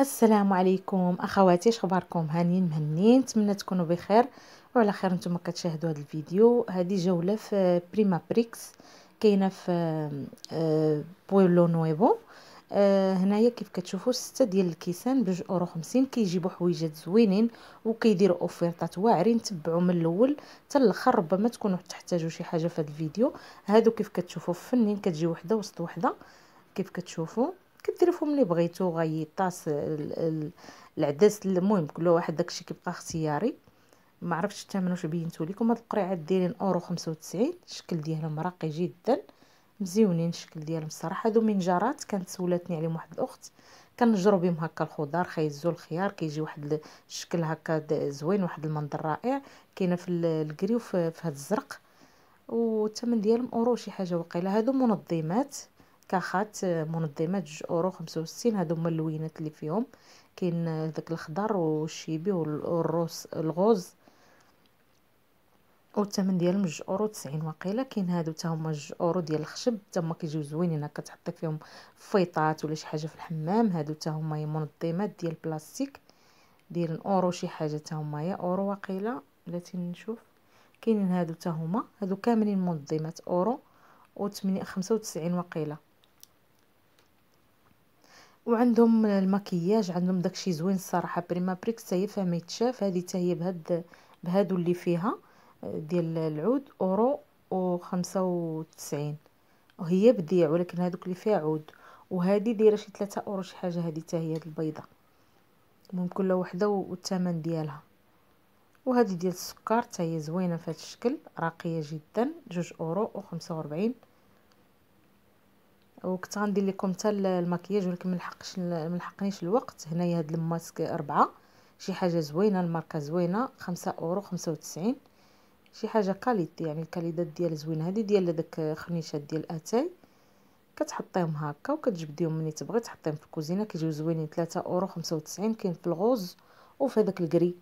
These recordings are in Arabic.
السلام عليكم اخواتي شخباركم هانيين مهنين نتمنى تكونوا بخير وعلى خير نتوما كتشاهدوا هذا الفيديو هذه جوله في بريما بريكس كاينه في آه، بويلو نويبو آه، هنايا كيف كتشوفوا ستة ديال الكيسان بجوج اورو خمسين كيجيبوا حويجات زوينين وكيديروا اوفيرطات واعرين تبعوا من الاول حتى الاخر ربما تكونوا تحتاجوا شي حاجه في هذا الفيديو هادو كيف كتشوفوا فنين كتجي وحده وسط وحده كيف كتشوفوا كديريهم اللي بغيتو غيطاس العدس المهم كل واحد داكشي كيبقى اختياري ما عرفتش الثمن واش بينتو لكم هاد القريعات دايرين اورو 95 الشكل ديالهم راقي جدا مزيونين الشكل ديالهم الصراحه هادو منجرات كانت سولاتني عليهم واحد الاخت كنجرو بهم هكا الخضار خيزو الخيار كيجي واحد الشكل هكا زوين واحد المنظر رائع كاينه في الكري وفي هاد الزرق والثمن ديالهم اورو شي حاجه وقيله هادو منظمات كاخات آه، منظمه جوج اورو خمسة وستين هادو هما اللوينات اللي فيهم كاين آه، داك الخضر والشيبي والروس الغوز والثمن ديالهم جوج اورو تسعين وقيله كاين هادو تا هما جوج اورو ديال الخشب تا هما كيجيو زوينين هكا تحطي فيهم فيطات ولا شي حاجه في الحمام هادو تا هما منظمات ديال البلاستيك دايرين اورو شي حاجه تا هما يا اورو وقيله بلاتي نشوف كاينين هادو تا هما هادو كاملين منظمات اورو و 8 95 وقيله وعندهم المكياج عندهم داكشي زوين الصراحه بريما بريكس حتى هي فاهمه يتشاف هذه حتى هي بهاد بهادو اللي فيها آه، ديال العود اورو و 95 وهي بديع ولكن هادوك اللي فيها عود وهذه دايره شي 3 اورو شي حاجه هذه حتى هي البيضه المهم كل وحده والثمن ديالها وهذه ديال السكر حتى هي زوينه في هذا الشكل راقيه جدا جوج اورو و 45 وكنت غندير لكم حتى المكياج ولكن ملحقش ملحقنيش الوقت هنايا هاد الماسك أربعة شي حاجه زوينه الماركه زوينه خمسة اورو خمسة وتسعين شي حاجه كاليتي يعني الكاليدات ديال زوينه هذه ديال داك خنيشات ديال أتاي كتحطيهم هكا وكتجبديهم ملي تبغي تحطيهم في الكوزينه كيجيو زوينين 3 اورو 95 كاين في الغوز وفي هذاك الكري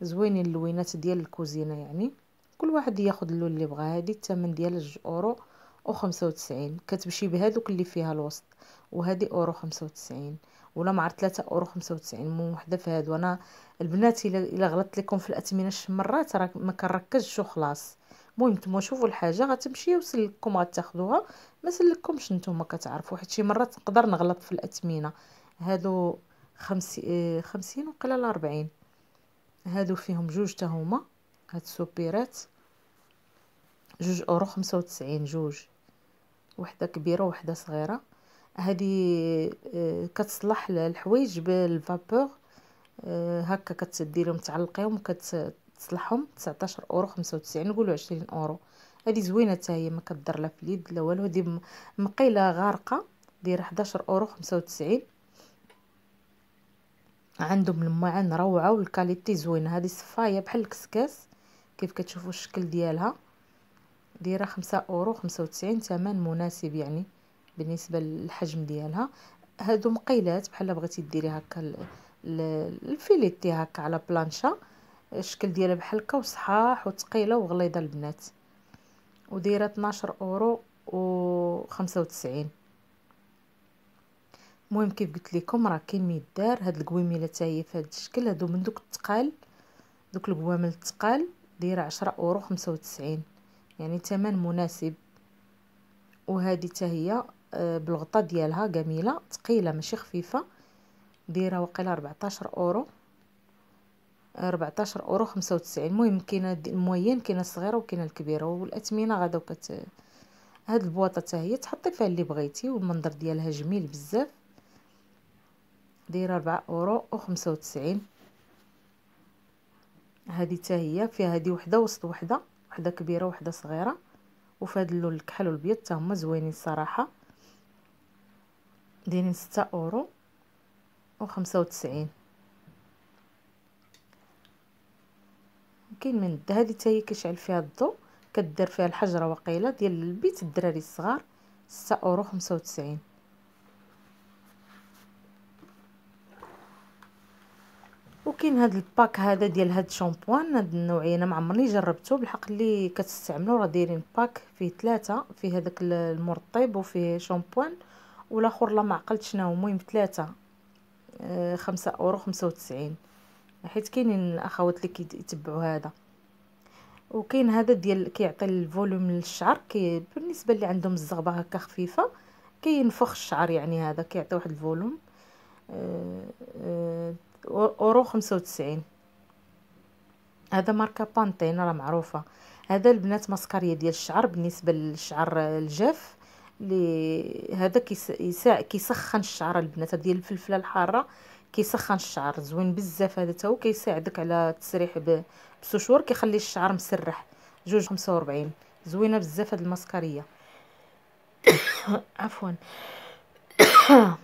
زوينين اللوينات ديال الكوزينه يعني كل واحد ياخذ اللون اللي بغا هذه الثمن ديال 2 اورو وخمسة وتسعين كتمشي بهادوك اللي فيها الوسط وهذه اورو خمسة وتسعين ولا مع ثلاثة اورو خمسة وتسعين مو وحده في هادو انا البنات الا غلطت لكم في الاثمنه شي مرات راه ما كنركزش وخلاص المهم نتوما شوفوا الحاجه غتمشي وسلككم غتاخدوها ما سلككمش نتوما كتعرفوا حيت شي مرات نقدر نغلط في الاثمنه هادو خمسي... آه، خمسين وقيلا لربعين هادو فيهم جوج تهما هاد السوبيرات جوج اورو خمسة وتسعين جوج وحده كبيره وحده صغيره هذه آه، كتصلح للحوايج بالفابور آه، هكا كتديرهم تعلقيهم وكتصلحهم 19 اورو 95 نقولوا 20 اورو هذه زوينه حتى هي ما كدير لا في اليد لا والو هذه مقيله غارقه دايره 11 اورو 95 عندهم الماعن روعه والكاليتي زوينه هذه صفايه بحال الكسكاس كيف كتشوفوا الشكل ديالها دايره خمسة اورو خمسة وتسعين ثمن مناسب يعني بالنسبه للحجم ديالها هادو مقيلات بحال بغيتي ديري هكا الفيليتي هكا على بلانشا الشكل ديالها بحال هكا وصحاح وثقيله وغليظه البنات ودايره 12 اورو و 95 المهم كيف قلت لكم راه كاين ميدار هاد القويميله حتى هي في هاد الشكل هادو من دوك الثقال دوك القوامل الثقال دايره 10 اورو 95 يعني ثمن مناسب وهذه حتى هي آه، بالغطاء ديالها جميله ثقيله ماشي خفيفه دايره وقيله 14 اورو 14 اورو 95 المهم كاينه الموين كاينه الصغيره وكاينه الكبيره والاثمنه غدا وكت هاد البواطه حتى هي تحطي فيها اللي بغيتي والمنظر ديالها جميل بزاف دايره 4 اورو و95 هذه حتى هي فيها هذه وحده وسط وحده وحده كبيره وحده صغيره وفي هذا اللون الكحل والبيض حتى هما زوينين الصراحه دايرين 6 اورو و95 كاين من هذه حتى هي كيشعل فيها الضو كدير فيها الحجره وقيله ديال البيت الدراري الصغار 6 اورو 95 وكاين هاد الباك هذا ديال هاد الشامبوان هاد النوعيه انا ما عمرني جربته بالحق اللي كتستعملو راه دايرين باك فيه ثلاثه فيه هذاك المرطب وفيه شامبوان والاخر لا ما عقلت شنو المهم ثلاثه آه خمسة اورو خمسة وتسعين حيت كاينين الاخوات اللي كيتبعوا هذا وكاين هذا ديال كيعطي الفوليوم للشعر كي بالنسبه اللي عندهم الزغبه هكا خفيفه كينفخ الشعر يعني هذا كيعطي واحد الفوليوم آه آه اورو خمسة وتسعين هذا ماركه بانتين راه معروفه هذا البنات ماسكاريه ديال الشعر بالنسبه للشعر الجاف لي هذا كيسا كيسخن الشعر البنات ديال الفلفله الحاره كيسخن الشعر زوين بزاف هذا تاهو كيساعدك على التسريح بسو شهور كيخلي الشعر مسرح جوج خمسة وربعين زوينه بزاف هاد الماسكاريه عفوا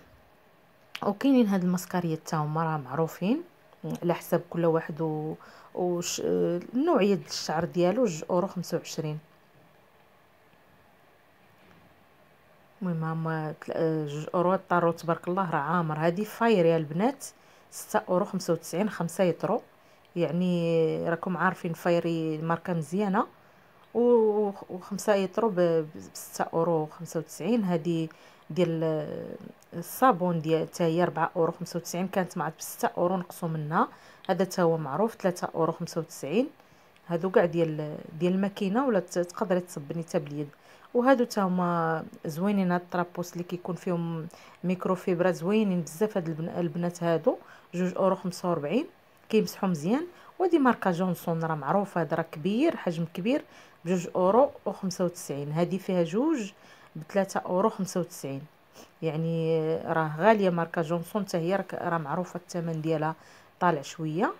وكاينين هاد الماسكاريات تا هما راه معروفين على حساب كل واحد و وش... نوعية الشعر ديالو جوج اورو خمسة وعشرين المهم هما جوج اورو طارو تبارك الله راه عامر هادي فاير يا البنات ستة اورو خمسة وتسعين خمسة يطرو يعني راكم عارفين فايري ماركة مزيانة و خمسة يطرو بستة اورو خمسة وتسعين هادي ديال الصابون ديال حتى هي 4 اورو 95 كانت معت ب 6 اورو نقصوا منها هذا حتى هو معروف 3 اورو 95 هادو كاع ديال ديال الماكينه ولا تقدري تصبني حتى باليد وهادو حتى هما زوينين هاد الطرابوس اللي كيكون فيهم ميكرو فيبرا زوينين بزاف هاد البنات هادو جوج اورو 45 كيمسحو مزيان ودي ماركه جونسون راه معروفه هاد راه كبير حجم كبير بجوج اورو و 95 هادي فيها جوج بثلاثة اورو خمسة وتسعين يعني راه غاليه ماركه جونسون حتى هي راه معروفه الثمن ديالها طالع شويه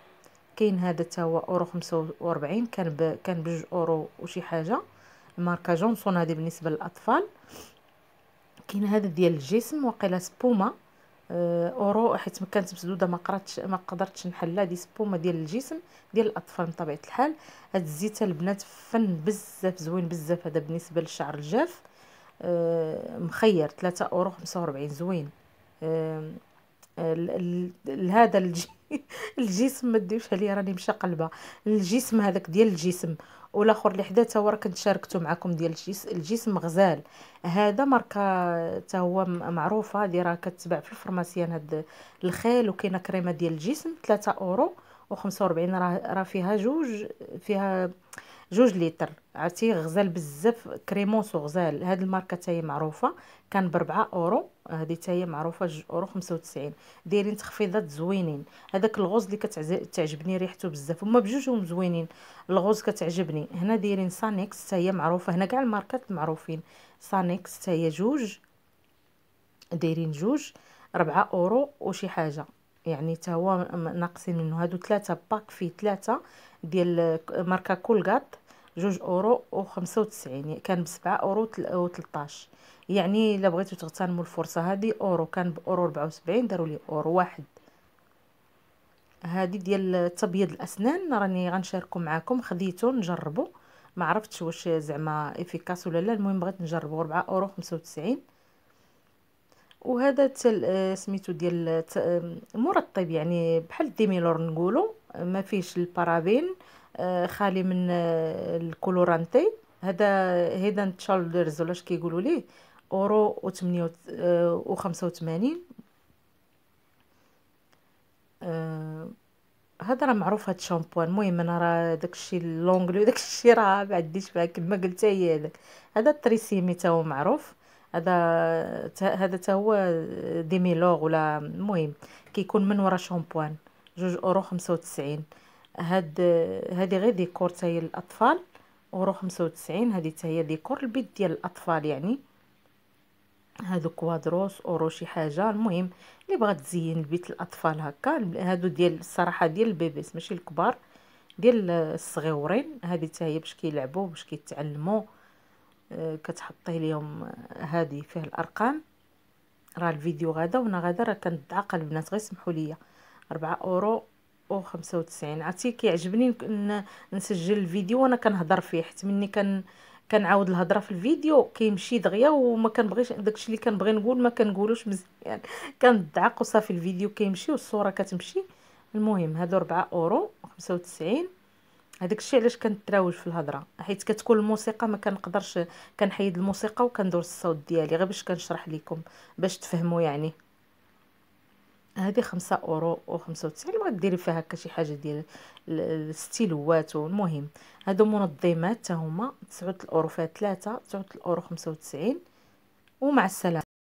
كاين هذا حتى هو اورو 45 كان ب... كان بجوج اورو وشي حاجه ماركه جونسون هذه بالنسبه للاطفال كاين هذا ديال الجسم وقيله سبوما آه، اورو حيت ما كانت مسدوده ما قراتش ما قدرتش نحلها دي سبوما ديال الجسم ديال الاطفال بطبيعه الحال هاد الزيت البنات فن بزاف زوين بزاف هذا بالنسبه للشعر الجاف آه، مخير 3 اورو 45 زوين آه، آه، هذا الجسم ما تديوش عليا راني مشا قلبه الجسم هذاك ديال الجسم والاخر اللي حدا تا هو كنت شاركته معكم ديال الجسم الجسم غزال هذا ماركه تا هو معروفه هذه راه كتباع في الفرماسيان هاد الخيل وكاينه كريمه ديال الجسم 3 اورو و45 راه فيها جوج فيها جوج لتر عرفتي غزال بزاف كريموس غزال هاد الماركه تاهي معروفه كان بربعة اورو هادي تاهي معروفه جوج اورو خمسة وتسعين دايرين تخفيضات زوينين هذاك الغوز اللي كتعجبني ريحته بزاف هما بجوجهم زوينين الغوز كتعجبني هنا دايرين سانيكس تاهي معروفه هنا كاع الماركات معروفين سانيكس تاهي جوج دايرين جوج ربعة اورو وشي حاجه يعني تا هو ناقصين منه هادو ثلاثه باك فيه ثلاثه ديال ماركه كولغات جوج اورو وخمسة وتسعين يعني كان بسبعة اورو وتلطاش يعني الا بغيتو تغتنموا الفرصه هذه اورو كان باورو ربعة وسبعين داروا لي اورو واحد هذه ديال تبييض الاسنان راني غنشاركو معاكم خديتو نجربو ما عرفتش واش زعما افيكاس ولا لا المهم بغيت نجربو 4 اورو 95 وهذا تل آه، سميتو ديال آه، مرطب يعني بحال ديميلور نقولو ما فيش البارابين آه، خالي من الكولورانتي هذا هيدن تشالدرز ولا اش كيقولوا ليه اورو و 85 هذا راه معروف هاد الشامبوان المهم انا راه داكشي لونغلي داكشي راه ما عنديش فيها كما قلت هي هذاك هذا تريسيمي تا هو معروف هذا هذا حتى هو ديميلوغ ولا المهم كيكون من ورا شامبوان جوج اورو خمسة وتسعين هاد هادي غير ديكور تاهي للاطفال اورو خمسة وتسعين هادي تاهي ديكور البيت ديال الاطفال يعني هادو كوادروس اورو شي حاجه المهم اللي بغات تزين بيت الاطفال هكا هادو ديال الصراحه ديال البيبيس ماشي الكبار ديال الصغيورين هادي حتى هي باش كيلعبوا باش كيتعلموا آه، كتحطيه لهم هذه آه، فيه الارقام راه الفيديو غدا وانا غدا راه كندعق البنات غير سمحوا لي 4 اورو و 95 عرفتي كيعجبني نسجل الفيديو وانا كنهضر فيه حيت مني كان كنعاود الهضره في الفيديو كيمشي دغيا وما كنبغيش داكشي اللي كنبغي نقول ما كنقولوش مزيان يعني كندعق وصافي الفيديو كيمشي والصوره كتمشي المهم هادو 4 اورو و 95 هذاك الشيء علاش كنتراوج في الهضره حيت كتكون الموسيقى ما كنقدرش كنحيد الموسيقى وكندور الصوت ديالي غير باش كنشرح لكم باش تفهموا يعني هذه خمسة اورو و 95 بغات ديري فيها هكا شي حاجه ديال الستيلوات المهم هادو منظمات حتى هما 9 الاورو فيها 3 9 الاورو 95 ومع السلامه